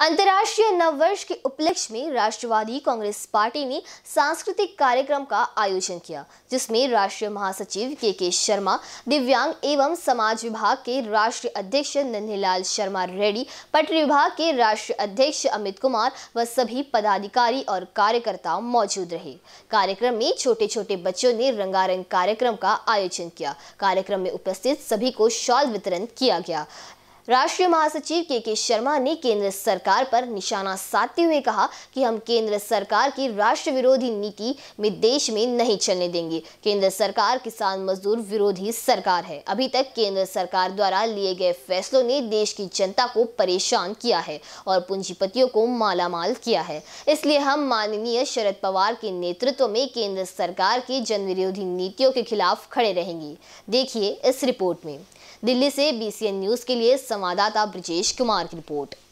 अंतर्राष्ट्रीय नववर्ष के उपलक्ष्य में राष्ट्रवादी कांग्रेस पार्टी ने सांस्कृतिक कार्यक्रम का आयोजन किया जिसमें राष्ट्रीय महासचिव के के शर्मा दिव्यांग एवं समाज विभाग के राष्ट्रीय अध्यक्ष नन्हेलाल शर्मा रेड्डी पटरी विभाग के राष्ट्रीय अध्यक्ष अमित कुमार व सभी पदाधिकारी और कार्यकर्ता मौजूद रहे कार्यक्रम में छोटे छोटे बच्चों ने रंगारंग कार्यक्रम का आयोजन किया कार्यक्रम में उपस्थित सभी को शॉल वितरण किया गया राष्ट्रीय महासचिव के के शर्मा ने केंद्र सरकार पर निशाना साधते हुए कहा कि हम केंद्र सरकार की राष्ट्र विरोधी नीति में देश में नहीं चलने देंगे केंद्र सरकार किसान मजदूर विरोधी सरकार है अभी तक केंद्र सरकार द्वारा लिए गए फैसलों ने देश की जनता को परेशान किया है और पूंजीपतियों को मालामाल किया है इसलिए हम माननीय शरद पवार के नेतृत्व में केंद्र सरकार की जन विरोधी नीतियों के खिलाफ खड़े रहेंगे देखिए इस रिपोर्ट में दिल्ली से बीसीएन न्यूज के लिए संवाददाता ब्रजेश कुमार की रिपोर्ट